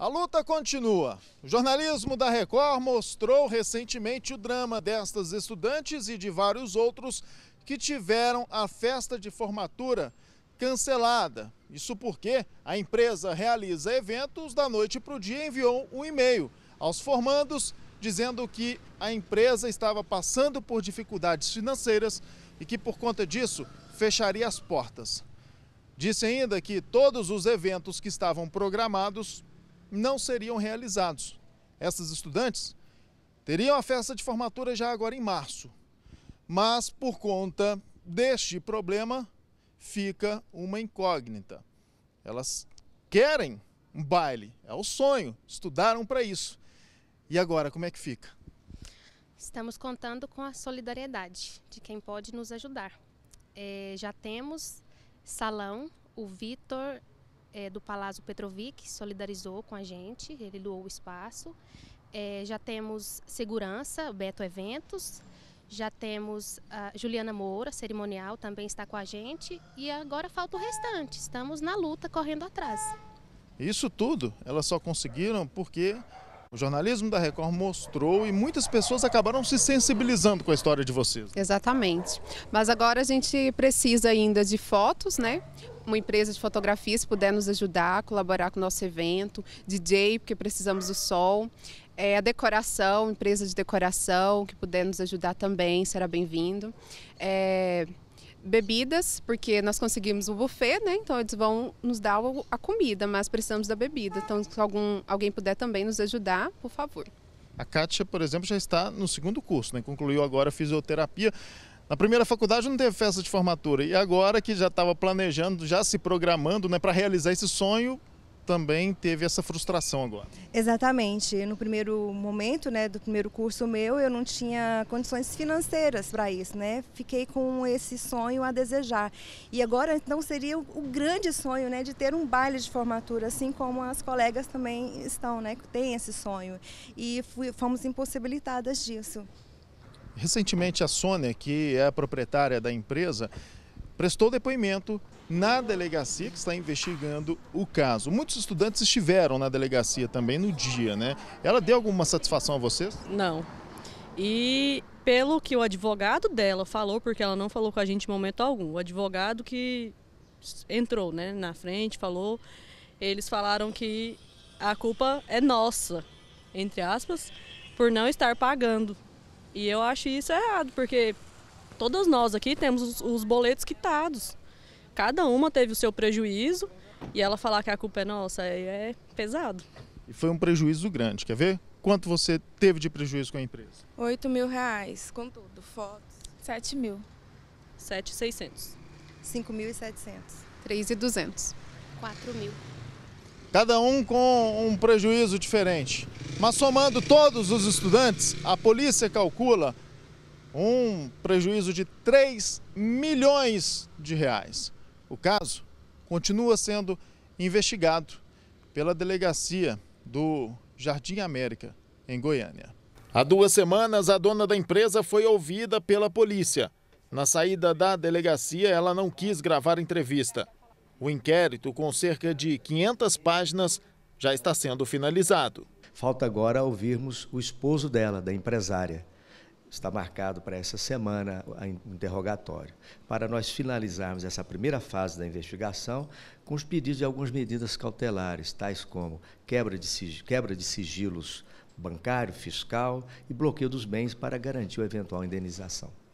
A luta continua. O jornalismo da Record mostrou recentemente o drama destas estudantes e de vários outros que tiveram a festa de formatura cancelada. Isso porque a empresa realiza eventos da noite para o dia e enviou um e-mail aos formandos dizendo que a empresa estava passando por dificuldades financeiras e que por conta disso fecharia as portas. Disse ainda que todos os eventos que estavam programados não seriam realizados. Essas estudantes teriam a festa de formatura já agora em março, mas por conta deste problema fica uma incógnita. Elas querem um baile, é o sonho, estudaram para isso. E agora, como é que fica? Estamos contando com a solidariedade de quem pode nos ajudar. É, já temos salão, o Vitor é, do Palazzo Petrovic solidarizou com a gente, ele doou o espaço. É, já temos segurança, Beto Eventos, já temos a Juliana Moura, cerimonial, também está com a gente. E agora falta o restante, estamos na luta, correndo atrás. Isso tudo elas só conseguiram porque o jornalismo da Record mostrou e muitas pessoas acabaram se sensibilizando com a história de vocês. Exatamente. Mas agora a gente precisa ainda de fotos, né? uma empresa de fotografia, se puder nos ajudar, colaborar com o nosso evento, DJ, porque precisamos do sol, é, a decoração, empresa de decoração, que puder nos ajudar também, será bem-vindo. É, bebidas, porque nós conseguimos o buffet, né? Então eles vão nos dar a comida, mas precisamos da bebida. Então, se algum, alguém puder também nos ajudar, por favor. A Kátia, por exemplo, já está no segundo curso, né? Concluiu agora fisioterapia. Na primeira faculdade não teve festa de formatura e agora que já estava planejando, já se programando, né, para realizar esse sonho, também teve essa frustração agora. Exatamente. No primeiro momento, né, do primeiro curso meu, eu não tinha condições financeiras para isso, né? Fiquei com esse sonho a desejar. E agora então seria o grande sonho, né, de ter um baile de formatura, assim como as colegas também estão, né, que têm esse sonho. E fui, fomos impossibilitadas disso. Recentemente a Sônia, que é a proprietária da empresa, prestou depoimento na delegacia que está investigando o caso. Muitos estudantes estiveram na delegacia também no dia, né? Ela deu alguma satisfação a vocês? Não. E pelo que o advogado dela falou, porque ela não falou com a gente em momento algum, o advogado que entrou né, na frente, falou, eles falaram que a culpa é nossa, entre aspas, por não estar pagando. E eu acho isso errado, porque Todas nós aqui temos os, os boletos quitados. Cada uma teve o seu prejuízo e ela falar que a culpa é nossa é, é pesado. E foi um prejuízo grande, quer ver? Quanto você teve de prejuízo com a empresa? 8 mil reais, com tudo, fotos. 7 mil. 7,600. 5.700. 3,200. 4 mil. Cada um com um prejuízo diferente. Mas somando todos os estudantes, a polícia calcula um prejuízo de 3 milhões de reais. O caso continua sendo investigado pela delegacia do Jardim América, em Goiânia. Há duas semanas, a dona da empresa foi ouvida pela polícia. Na saída da delegacia, ela não quis gravar entrevista. O inquérito, com cerca de 500 páginas, já está sendo finalizado. Falta agora ouvirmos o esposo dela, da empresária está marcado para essa semana o interrogatório, para nós finalizarmos essa primeira fase da investigação com os pedidos de algumas medidas cautelares, tais como quebra de, quebra de sigilos bancário, fiscal e bloqueio dos bens para garantir a eventual indenização.